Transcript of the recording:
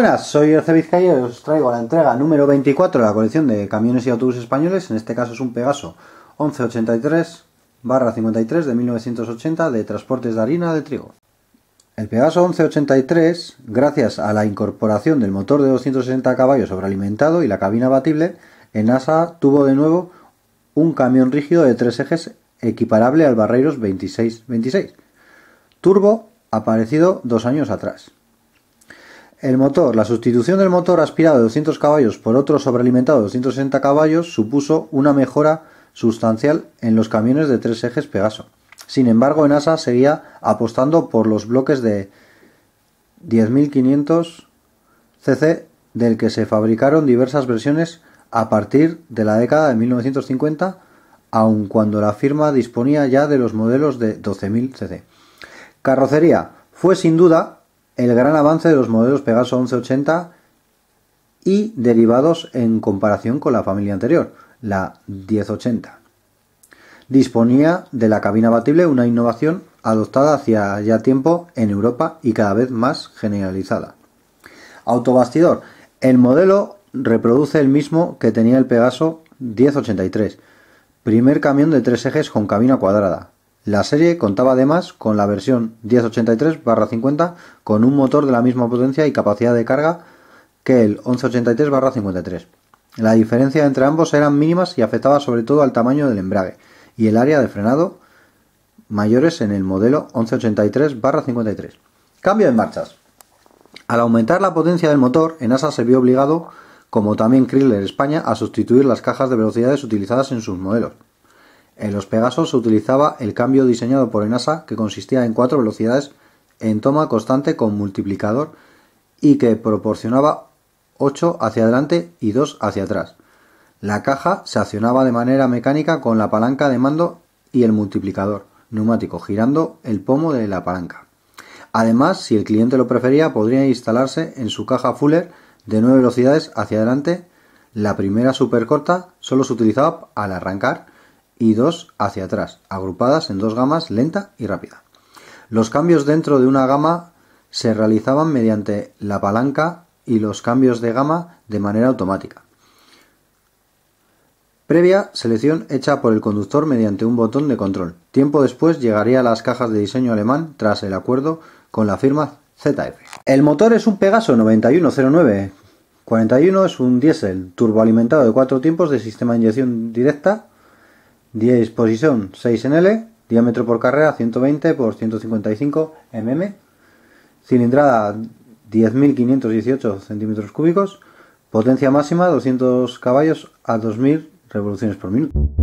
Buenas, soy Erce Vizcaya y os traigo la entrega número 24 de la colección de camiones y autobuses españoles. En este caso es un Pegaso 1183-53 de 1980 de transportes de harina de trigo. El Pegaso 1183, gracias a la incorporación del motor de 260 caballos sobrealimentado y la cabina abatible, en ASA tuvo de nuevo un camión rígido de tres ejes equiparable al Barreiros 2626, turbo aparecido dos años atrás. El motor, la sustitución del motor aspirado de 200 caballos por otro sobrealimentado de 260 caballos supuso una mejora sustancial en los camiones de tres ejes Pegaso. Sin embargo, en ASA seguía apostando por los bloques de 10.500 cc del que se fabricaron diversas versiones a partir de la década de 1950, aun cuando la firma disponía ya de los modelos de 12.000 cc. Carrocería fue sin duda el gran avance de los modelos Pegaso 1180 y derivados en comparación con la familia anterior, la 1080. Disponía de la cabina abatible, una innovación adoptada hacia ya tiempo en Europa y cada vez más generalizada. Autobastidor. El modelo reproduce el mismo que tenía el Pegaso 1083, primer camión de tres ejes con cabina cuadrada, la serie contaba además con la versión 1083-50 con un motor de la misma potencia y capacidad de carga que el 1183-53. La diferencia entre ambos eran mínimas y afectaba sobre todo al tamaño del embrague y el área de frenado mayores en el modelo 1183-53. Cambio de marchas. Al aumentar la potencia del motor, Enasa se vio obligado, como también Chrysler España, a sustituir las cajas de velocidades utilizadas en sus modelos. En los Pegasus se utilizaba el cambio diseñado por ENASA que consistía en cuatro velocidades en toma constante con multiplicador y que proporcionaba 8 hacia adelante y 2 hacia atrás. La caja se accionaba de manera mecánica con la palanca de mando y el multiplicador neumático girando el pomo de la palanca. Además, si el cliente lo prefería, podría instalarse en su caja Fuller de 9 velocidades hacia adelante. La primera supercorta solo se utilizaba al arrancar y dos hacia atrás, agrupadas en dos gamas lenta y rápida. Los cambios dentro de una gama se realizaban mediante la palanca y los cambios de gama de manera automática. Previa selección hecha por el conductor mediante un botón de control. Tiempo después llegaría a las cajas de diseño alemán tras el acuerdo con la firma ZF. El motor es un Pegaso 9109. 41 es un diésel turboalimentado de cuatro tiempos de sistema de inyección directa 10 posición 6 en L, diámetro por carrera 120 x 155 mm, cilindrada 10.518 centímetros cúbicos, potencia máxima 200 caballos a 2.000 revoluciones por minuto.